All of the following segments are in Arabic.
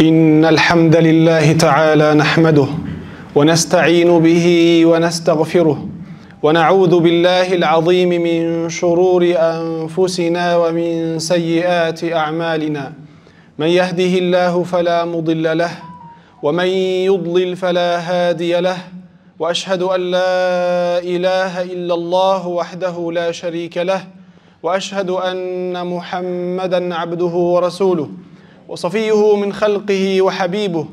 إن الحمد لله تعالى نحمده ونستعين به ونستغفره ونعوذ بالله العظيم من شرور أنفسنا ومن سيئات أعمالنا من يهده الله فلا مضل له ومن يضلل فلا هادي له وأشهد أن لا إله إلا الله وحده لا شريك له وأشهد أن محمدا عبده ورسوله وصفيه من خلقه وحبيبه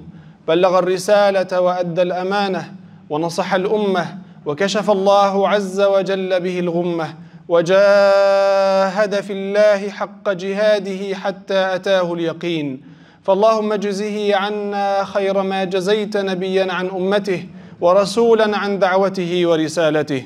بلغ الرسالة وأدى الأمانة ونصح الأمة وكشف الله عز وجل به الغمة وجاهد في الله حق جهاده حتى أتاه اليقين فاللهم اجزه عنا خير ما جزيت نبيا عن أمته ورسولا عن دعوته ورسالته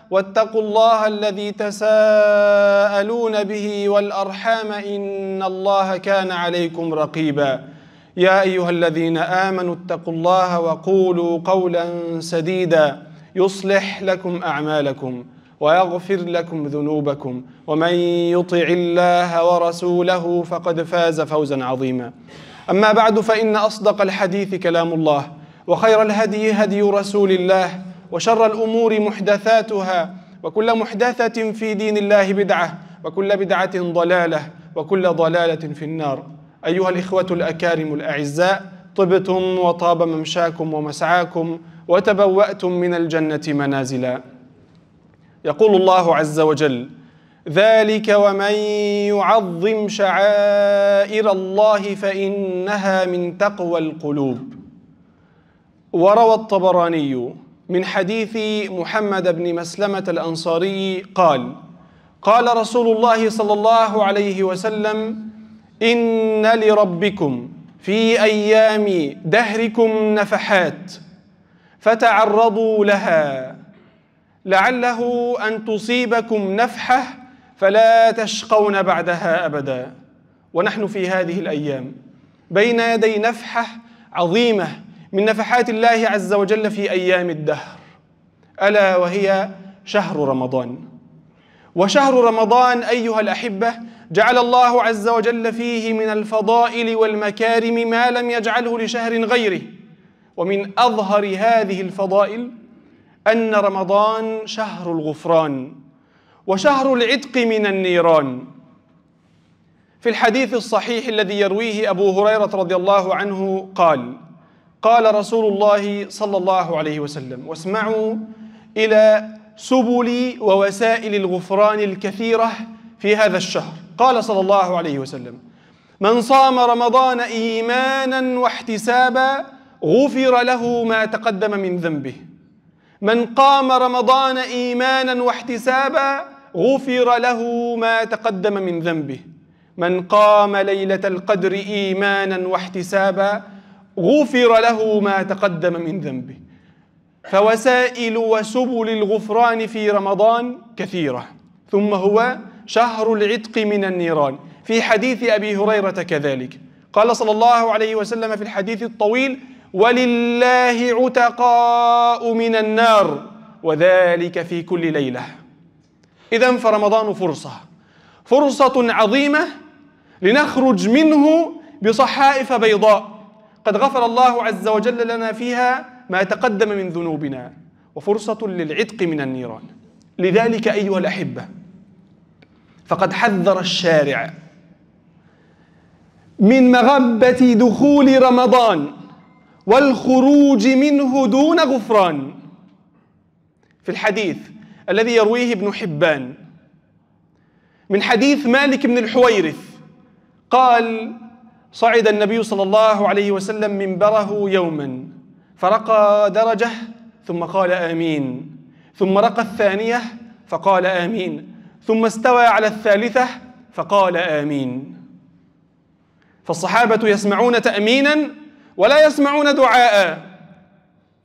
واتقوا الله الذي تساءلون به والأرحام إن الله كان عليكم رقيبا يا أيها الذين آمنوا اتقوا الله وقولوا قولا سديدا يصلح لكم أعمالكم ويغفر لكم ذنوبكم ومن يطع الله ورسوله فقد فاز فوزا عظيما أما بعد فإن أصدق الحديث كلام الله وخير الهدي هدي رسول الله وشر الأمور محدثاتها وكل محدثة في دين الله بدعة وكل بدعة ضلالة وكل ضلالة في النار أيها الإخوة الأكارم الأعزاء طبتم وطاب ممشاكم ومسعاكم وتبوأتم من الجنة منازلا يقول الله عز وجل ذلك ومن يعظم شعائر الله فإنها من تقوى القلوب وروى الطبراني من حديث محمد بن مسلمة الأنصاري قال قال رسول الله صلى الله عليه وسلم إن لربكم في أيام دهركم نفحات فتعرضوا لها لعله أن تصيبكم نفحة فلا تشقون بعدها أبدا ونحن في هذه الأيام بين يدي نفحة عظيمة من نفحات الله عز وجل في ايام الدهر الا وهي شهر رمضان وشهر رمضان ايها الاحبه جعل الله عز وجل فيه من الفضائل والمكارم ما لم يجعله لشهر غيره ومن اظهر هذه الفضائل ان رمضان شهر الغفران وشهر العتق من النيران في الحديث الصحيح الذي يرويه ابو هريره رضي الله عنه قال قال رسول الله صلى الله عليه وسلم واسمعوا إلى سبل ووسائل الغفران الكثيرة في هذا الشهر قال صلى الله عليه وسلم من صام رمضان إيمانا واحتسابا غفر له ما تقدم من ذنبه من قام رمضان إيمانا واحتسابا غفر له ما تقدم من ذنبه من قام ليلة القدر إيمانا واحتسابا غفر له ما تقدم من ذنبه فوسائل وسبل الغفران في رمضان كثيرة ثم هو شهر العتق من النيران في حديث أبي هريرة كذلك قال صلى الله عليه وسلم في الحديث الطويل ولله عتقاء من النار وذلك في كل ليلة إذا فرمضان فرصة فرصة عظيمة لنخرج منه بصحائف بيضاء قد غفر الله عز وجل لنا فيها ما تقدم من ذنوبنا وفرصة للعتق من النيران لذلك أيها الأحبة فقد حذر الشارع من مغبة دخول رمضان والخروج منه دون غفران في الحديث الذي يرويه ابن حبان من حديث مالك بن الحويرث قال صعد النبي صلى الله عليه وسلم منبره يوما فرقى درجه ثم قال امين ثم رقى الثانيه فقال امين ثم استوى على الثالثه فقال امين فالصحابه يسمعون تامينا ولا يسمعون دعاء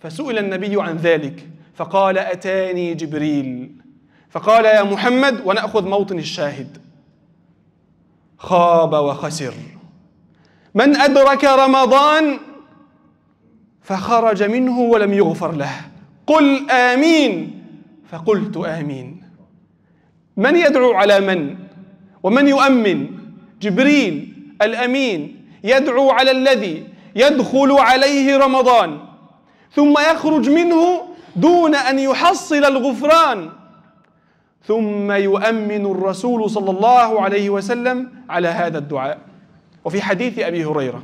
فسئل النبي عن ذلك فقال اتاني جبريل فقال يا محمد وناخذ موطن الشاهد خاب وخسر من أدرك رمضان فخرج منه ولم يغفر له قل آمين فقلت آمين من يدعو على من ومن يؤمن جبريل الأمين يدعو على الذي يدخل عليه رمضان ثم يخرج منه دون أن يحصل الغفران ثم يؤمن الرسول صلى الله عليه وسلم على هذا الدعاء وفي حديث أبي هريرة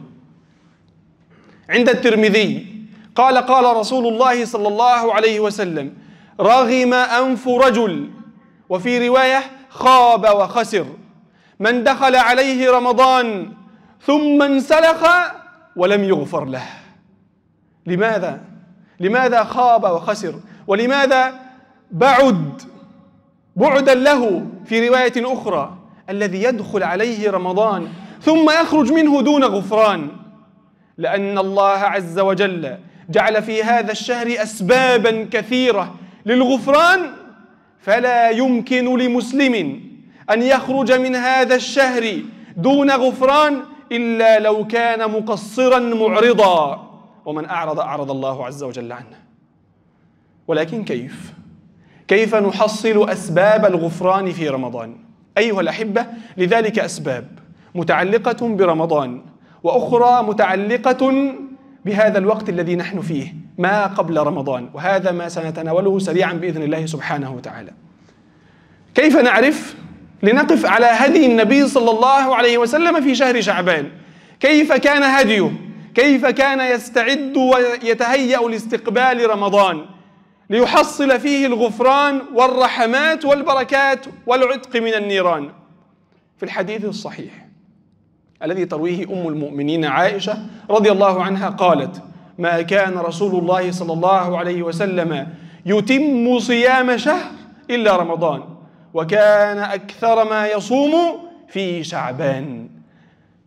عند الترمذي قال قال رسول الله صلى الله عليه وسلم رغم أنف رجل وفي رواية خاب وخسر من دخل عليه رمضان ثم انسلخ ولم يغفر له لماذا لماذا خاب وخسر ولماذا بعد بعدا له في روايه اخرى الذي يدخل عليه رمضان ثم يخرج منه دون غفران لأن الله عز وجل جعل في هذا الشهر أسبابا كثيرة للغفران فلا يمكن لمسلم أن يخرج من هذا الشهر دون غفران إلا لو كان مقصرا معرضا ومن أعرض أعرض الله عز وجل عنه ولكن كيف؟ كيف نحصل أسباب الغفران في رمضان؟ أيها الأحبة لذلك أسباب متعلقة برمضان وأخرى متعلقة بهذا الوقت الذي نحن فيه ما قبل رمضان وهذا ما سنتناوله سريعا بإذن الله سبحانه وتعالى كيف نعرف لنقف على هدي النبي صلى الله عليه وسلم في شهر شعبان كيف كان هديه كيف كان يستعد ويتهيأ لاستقبال رمضان ليحصل فيه الغفران والرحمات والبركات والعتق من النيران في الحديث الصحيح الذي ترويه أم المؤمنين عائشة رضي الله عنها قالت ما كان رسول الله صلى الله عليه وسلم يتم صيام شهر إلا رمضان وكان أكثر ما يصوم في شعبان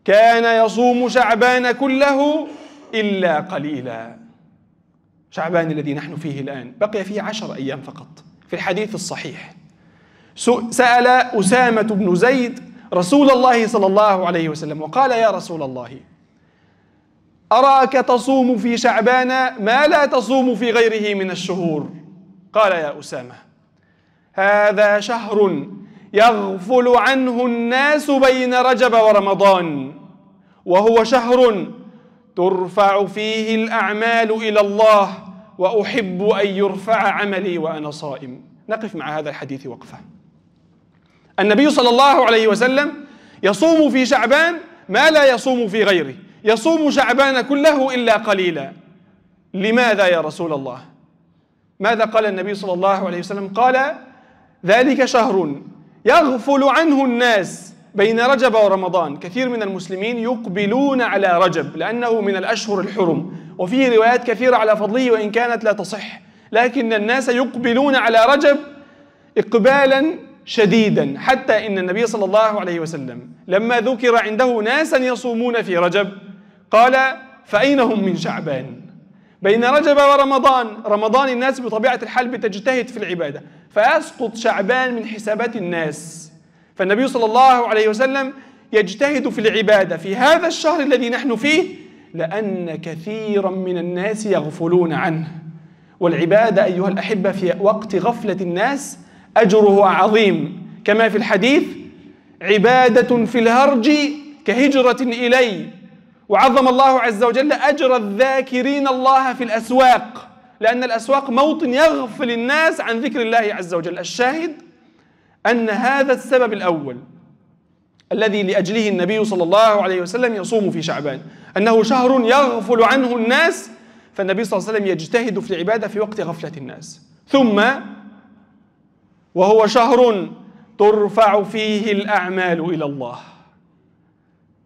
كان يصوم شعبان كله إلا قليلا شعبان الذي نحن فيه الآن بقي فيه عشر أيام فقط في الحديث الصحيح سأل أسامة بن زيد رسول الله صلى الله عليه وسلم وقال يا رسول الله أراك تصوم في شعبان ما لا تصوم في غيره من الشهور قال يا أسامة هذا شهر يغفل عنه الناس بين رجب ورمضان وهو شهر ترفع فيه الأعمال إلى الله وأحب أن يرفع عملي وأنا صائم نقف مع هذا الحديث وقفه النبي صلى الله عليه وسلم يصوم في شعبان ما لا يصوم في غيره يصوم شعبان كله الا قليلا لماذا يا رسول الله ماذا قال النبي صلى الله عليه وسلم قال ذلك شهر يغفل عنه الناس بين رجب ورمضان كثير من المسلمين يقبلون على رجب لأنه من الأشهر الحرم وفيه روايات كثيرة على فضله وإن كانت لا تصح لكن الناس يقبلون على رجب إقبالا شديدا حتى ان النبي صلى الله عليه وسلم لما ذكر عنده ناسا يصومون في رجب قال فاين هم من شعبان بين رجب ورمضان رمضان الناس بطبيعه الحال بتجتهد في العباده فيسقط شعبان من حسابات الناس فالنبي صلى الله عليه وسلم يجتهد في العباده في هذا الشهر الذي نحن فيه لان كثيرا من الناس يغفلون عنه والعباده ايها الاحبه في وقت غفله الناس أجره عظيم كما في الحديث عبادة في الهرج كهجرة إلي وعظم الله عز وجل أجر الذاكرين الله في الأسواق لأن الأسواق موطن يغفل الناس عن ذكر الله عز وجل الشاهد أن هذا السبب الأول الذي لأجله النبي صلى الله عليه وسلم يصوم في شعبان أنه شهر يغفل عنه الناس فالنبي صلى الله عليه وسلم يجتهد في العبادة في وقت غفلة الناس ثم وهو شهر ترفع فيه الاعمال الى الله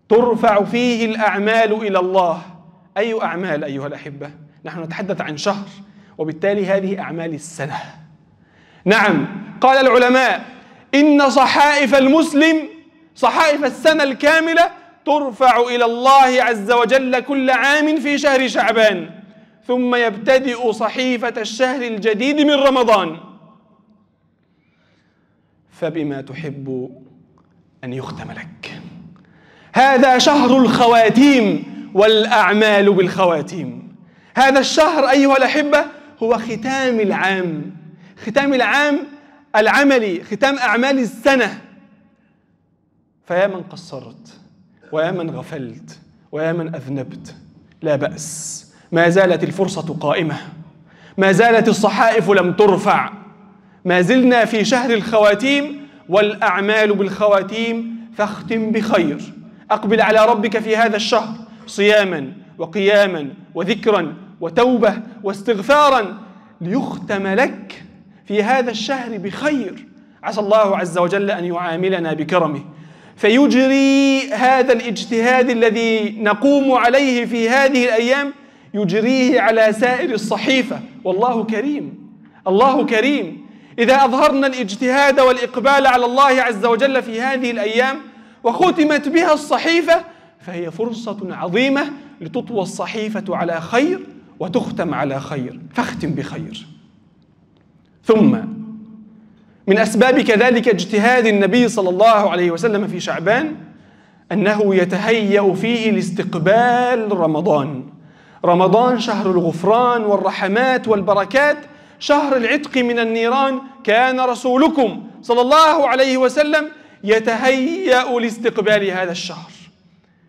ترفع فيه الاعمال الى الله اي اعمال ايها الاحبه نحن نتحدث عن شهر وبالتالي هذه اعمال السنه نعم قال العلماء ان صحائف المسلم صحائف السنه الكامله ترفع الى الله عز وجل كل عام في شهر شعبان ثم يبتدئ صحيفه الشهر الجديد من رمضان فبما تحب أن يختم لك هذا شهر الخواتيم والأعمال بالخواتيم هذا الشهر أيها الأحبة هو ختام العام ختام العام العملي ختام أعمال السنة فيا من قصرت ويا من غفلت ويا من أذنبت لا بأس ما زالت الفرصة قائمة ما زالت الصحائف لم ترفع ما زلنا في شهر الخواتيم والأعمال بالخواتيم فاختم بخير أقبل على ربك في هذا الشهر صياما وقياما وذكرا وتوبة واستغفارا ليختم لك في هذا الشهر بخير عسى الله عز وجل أن يعاملنا بكرمه فيجري هذا الاجتهاد الذي نقوم عليه في هذه الأيام يجريه على سائر الصحيفة والله كريم الله كريم إذا أظهرنا الاجتهاد والإقبال على الله عز وجل في هذه الأيام وختمت بها الصحيفة فهي فرصة عظيمة لتطوى الصحيفة على خير وتختم على خير فاختم بخير ثم من أسباب كذلك اجتهاد النبي صلى الله عليه وسلم في شعبان أنه يتهيأ فيه لاستقبال رمضان رمضان شهر الغفران والرحمات والبركات شهر العتق من النيران كان رسولكم صلى الله عليه وسلم يتهيأ لاستقبال هذا الشهر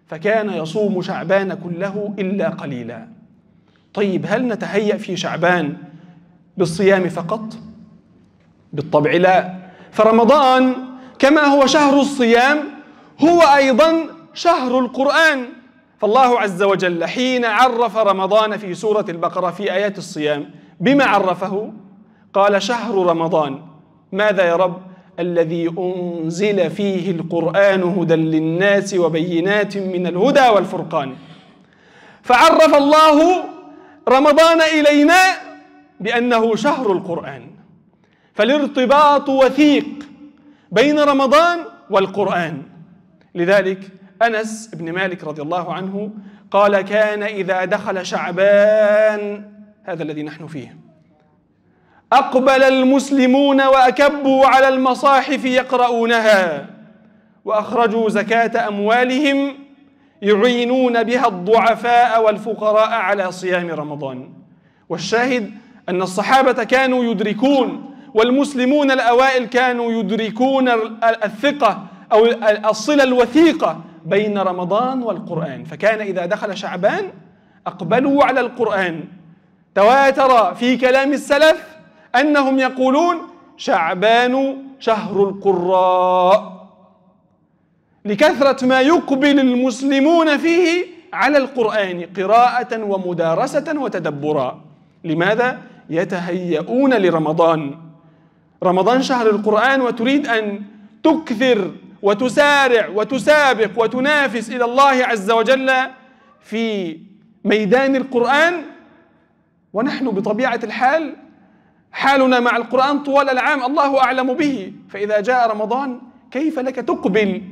فكان يصوم شعبان كله إلا قليلا طيب هل نتهيأ في شعبان بالصيام فقط؟ بالطبع لا فرمضان كما هو شهر الصيام هو أيضا شهر القرآن فالله عز وجل حين عرف رمضان في سورة البقرة في آيات الصيام بما عرفه قال شهر رمضان ماذا يا رب الذي انزل فيه القران هدى للناس وبينات من الهدى والفرقان فعرف الله رمضان الينا بانه شهر القران فالارتباط وثيق بين رمضان والقران لذلك انس بن مالك رضي الله عنه قال كان اذا دخل شعبان هذا الذي نحن فيه اقبل المسلمون واكبوا على المصاحف يقرؤونها واخرجوا زكاه اموالهم يعينون بها الضعفاء والفقراء على صيام رمضان والشاهد ان الصحابه كانوا يدركون والمسلمون الاوائل كانوا يدركون الثقه او الصله الوثيقه بين رمضان والقران فكان اذا دخل شعبان اقبلوا على القران تواتر في كلام السلف أنهم يقولون شعبان شهر القراء لكثرة ما يقبل المسلمون فيه على القرآن قراءة ومدارسة وتدبرا لماذا؟ يتهيئون لرمضان رمضان شهر القرآن وتريد أن تكثر وتسارع وتسابق وتنافس إلى الله عز وجل في ميدان القرآن ونحن بطبيعة الحال حالنا مع القرآن طوال العام الله أعلم به فإذا جاء رمضان كيف لك تقبل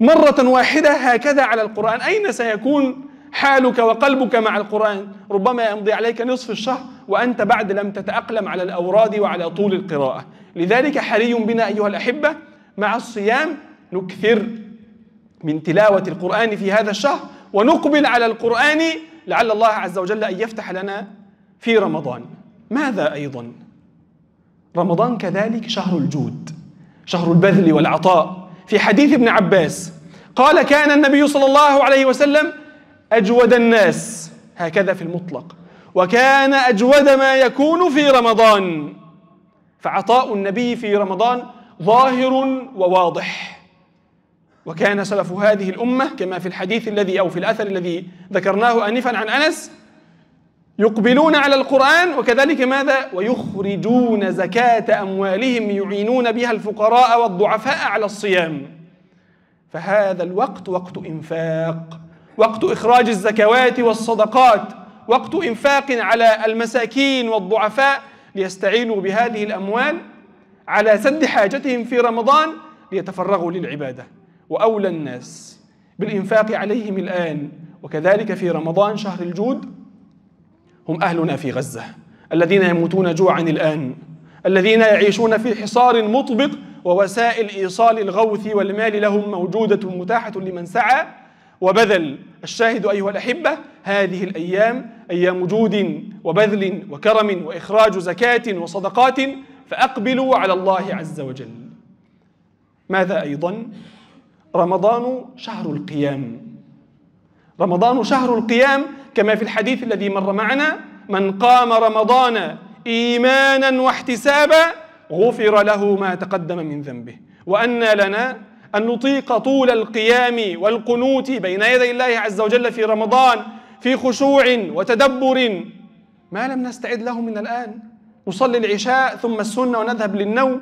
مرة واحدة هكذا على القرآن أين سيكون حالك وقلبك مع القرآن ربما يمضي عليك نصف الشهر وأنت بعد لم تتأقلم على الأوراد وعلى طول القراءة لذلك حري بنا أيها الأحبة مع الصيام نكثر من تلاوة القرآن في هذا الشهر ونقبل على القرآن لعل الله عز وجل أن يفتح لنا في رمضان ماذا ايضا رمضان كذلك شهر الجود شهر البذل والعطاء في حديث ابن عباس قال كان النبي صلى الله عليه وسلم اجود الناس هكذا في المطلق وكان اجود ما يكون في رمضان فعطاء النبي في رمضان ظاهر وواضح وكان سلف هذه الامه كما في الحديث الذي او في الاثر الذي ذكرناه انفا عن انس يقبلون على القرآن وكذلك ماذا ويخرجون زكاة أموالهم يعينون بها الفقراء والضعفاء على الصيام فهذا الوقت وقت إنفاق وقت إخراج الزكوات والصدقات وقت إنفاق على المساكين والضعفاء ليستعينوا بهذه الأموال على سد حاجتهم في رمضان ليتفرغوا للعبادة وأولى الناس بالإنفاق عليهم الآن وكذلك في رمضان شهر الجود هم اهلنا في غزه الذين يموتون جوعا الان الذين يعيشون في حصار مطبق ووسائل ايصال الغوث والمال لهم موجوده متاحه لمن سعى وبذل الشاهد ايها الاحبه هذه الايام ايام جود وبذل وكرم واخراج زكاه وصدقات فاقبلوا على الله عز وجل ماذا ايضا رمضان شهر القيام رمضان شهر القيام كما في الحديث الذي مر معنا من قام رمضان ايمانا واحتسابا غفر له ما تقدم من ذنبه وانى لنا ان نطيق طول القيام والقنوت بين يدي الله عز وجل في رمضان في خشوع وتدبر ما لم نستعد له من الان نصلي العشاء ثم السنه ونذهب للنوم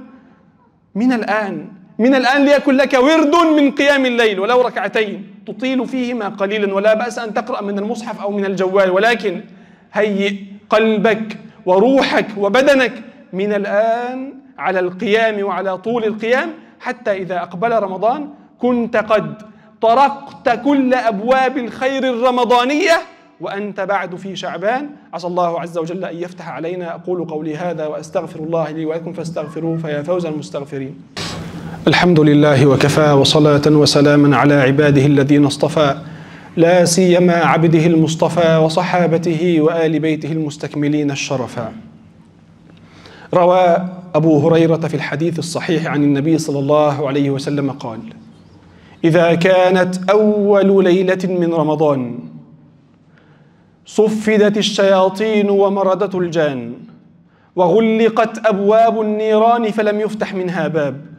من الان من الان ليكن لك ورد من قيام الليل ولو ركعتين تطيل فيهما قليلا ولا بأس أن تقرأ من المصحف أو من الجوال ولكن هيئ قلبك وروحك وبدنك من الآن على القيام وعلى طول القيام حتى إذا أقبل رمضان كنت قد طرقت كل أبواب الخير الرمضانية وأنت بعد في شعبان عسى الله عز وجل أن يفتح علينا أقول قولي هذا وأستغفر الله لي ولكم فاستغفروه فيا فوز المستغفرين الحمد لله وكفى وصلاة وسلاما على عباده الذين اصطفى لا سيما عبده المصطفى وصحابته وآل بيته المستكملين الشرفا. روى أبو هريرة في الحديث الصحيح عن النبي صلى الله عليه وسلم قال: إذا كانت أول ليلة من رمضان صفدت الشياطين ومردة الجان وغلقت أبواب النيران فلم يفتح منها باب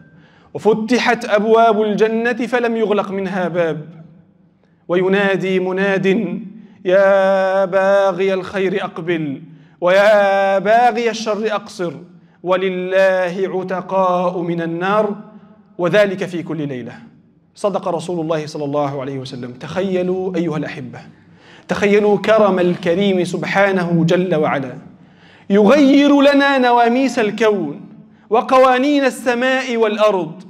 وفتحت ابواب الجنه فلم يغلق منها باب وينادي مناد يا باغي الخير اقبل ويا باغي الشر اقصر ولله عتقاء من النار وذلك في كل ليله صدق رسول الله صلى الله عليه وسلم تخيلوا ايها الاحبه تخيلوا كرم الكريم سبحانه جل وعلا يغير لنا نواميس الكون وقوانين السماء والأرض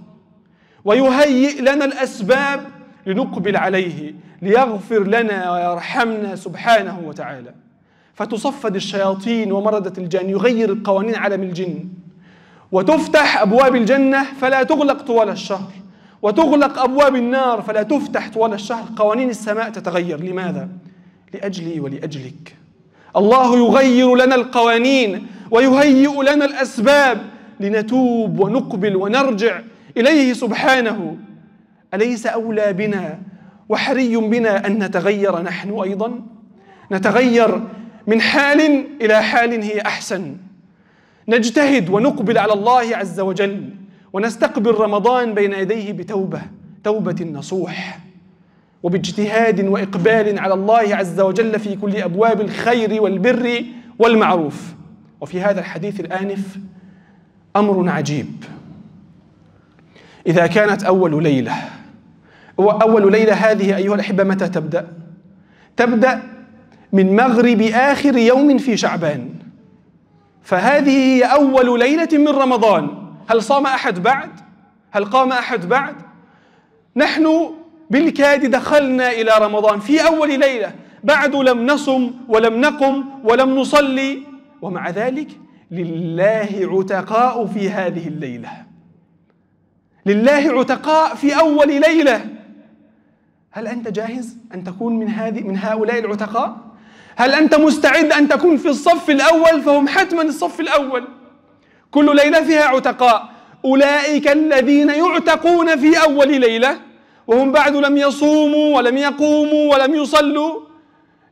ويهيئ لنا الأسباب لنقبل عليه ليغفر لنا ويرحمنا سبحانه وتعالى فتصفد الشياطين ومردة الجن يغير قوانين عالم الجن وتفتح أبواب الجنة فلا تغلق طوال الشهر وتغلق أبواب النار فلا تفتح طوال الشهر قوانين السماء تتغير لماذا؟ لأجلي ولأجلك الله يغير لنا القوانين ويهيئ لنا الأسباب لنتوب ونقبل ونرجع اليه سبحانه اليس اولى بنا وحري بنا ان نتغير نحن ايضا نتغير من حال الى حال هي احسن نجتهد ونقبل على الله عز وجل ونستقبل رمضان بين يديه بتوبه توبه نصوح وباجتهاد واقبال على الله عز وجل في كل ابواب الخير والبر والمعروف وفي هذا الحديث الانف امر عجيب اذا كانت اول ليله واول ليله هذه ايها الاحبه متى تبدا تبدا من مغرب اخر يوم في شعبان فهذه هي اول ليله من رمضان هل صام احد بعد هل قام احد بعد نحن بالكاد دخلنا الى رمضان في اول ليله بعد لم نصم ولم نقم ولم نصلي ومع ذلك لله عتقاء في هذه الليله لله عتقاء في اول ليله هل انت جاهز ان تكون من هذه من هؤلاء العتقاء هل انت مستعد ان تكون في الصف الاول فهم حتما الصف الاول كل ليله فيها عتقاء اولئك الذين يعتقون في اول ليله وهم بعد لم يصوموا ولم يقوموا ولم يصلوا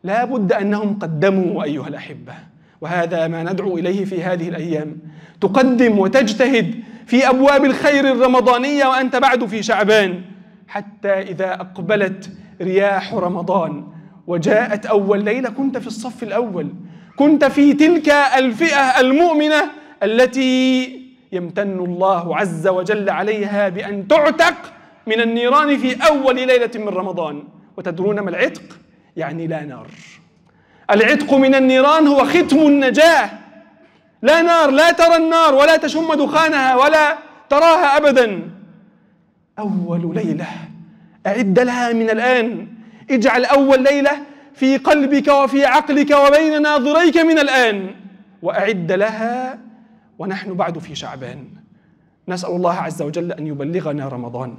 لا بد انهم قدموا ايها الاحبه وهذا ما ندعو اليه في هذه الايام تقدم وتجتهد في ابواب الخير الرمضانيه وانت بعد في شعبان حتى اذا اقبلت رياح رمضان وجاءت اول ليله كنت في الصف الاول كنت في تلك الفئه المؤمنه التي يمتن الله عز وجل عليها بان تعتق من النيران في اول ليله من رمضان وتدرون ما العتق يعني لا نار العتق من النيران هو ختم النجاة لا نار لا ترى النار ولا تشم دخانها ولا تراها أبدا أول ليلة أعد لها من الآن اجعل أول ليلة في قلبك وفي عقلك وبين ناظريك من الآن وأعد لها ونحن بعد في شعبان نسأل الله عز وجل أن يبلغنا رمضان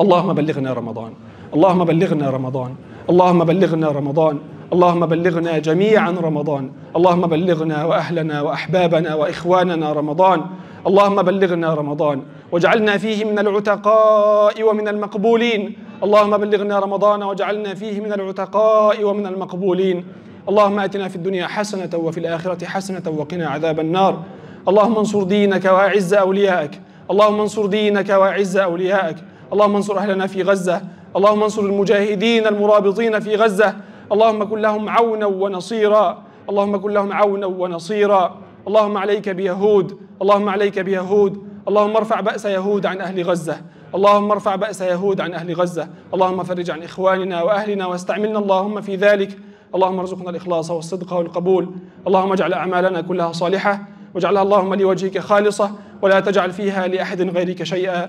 اللهم بلغنا رمضان اللهم بلغنا رمضان اللهم بلغنا رمضان اللهم بلغنا جميعا رمضان اللهم بلغنا واهلنا واحبابنا واخواننا رمضان اللهم بلغنا رمضان واجعلنا فيه من العتقاء ومن المقبولين اللهم بلغنا رمضان واجعلنا فيه من العتقاء ومن المقبولين اللهم اتنا في الدنيا حسنه وفي الاخره حسنه وقنا عذاب النار اللهم انصر دينك واعز اوليائك اللهم انصر دينك واعز اوليائك اللهم انصر اهلنا في غزه اللهم انصر المجاهدين المرابطين في غزه اللهم كن لهم عونا ونصيرا اللهم كن لهم عونا ونصيرا اللهم عليك بيهود اللهم عليك بيهود اللهم ارفع بأس يهود عن أهل غزة اللهم ارفع بأس يهود عن أهل غزة اللهم فرج عن إخواننا وأهلنا واستعملنا اللهم في ذلك اللهم ارزقنا الإخلاص والصدق والقبول اللهم اجعل أعمالنا كلها صالحة واجعلها اللهم لوجهك خالصة ولا تجعل فيها لأحد غيرك شيئا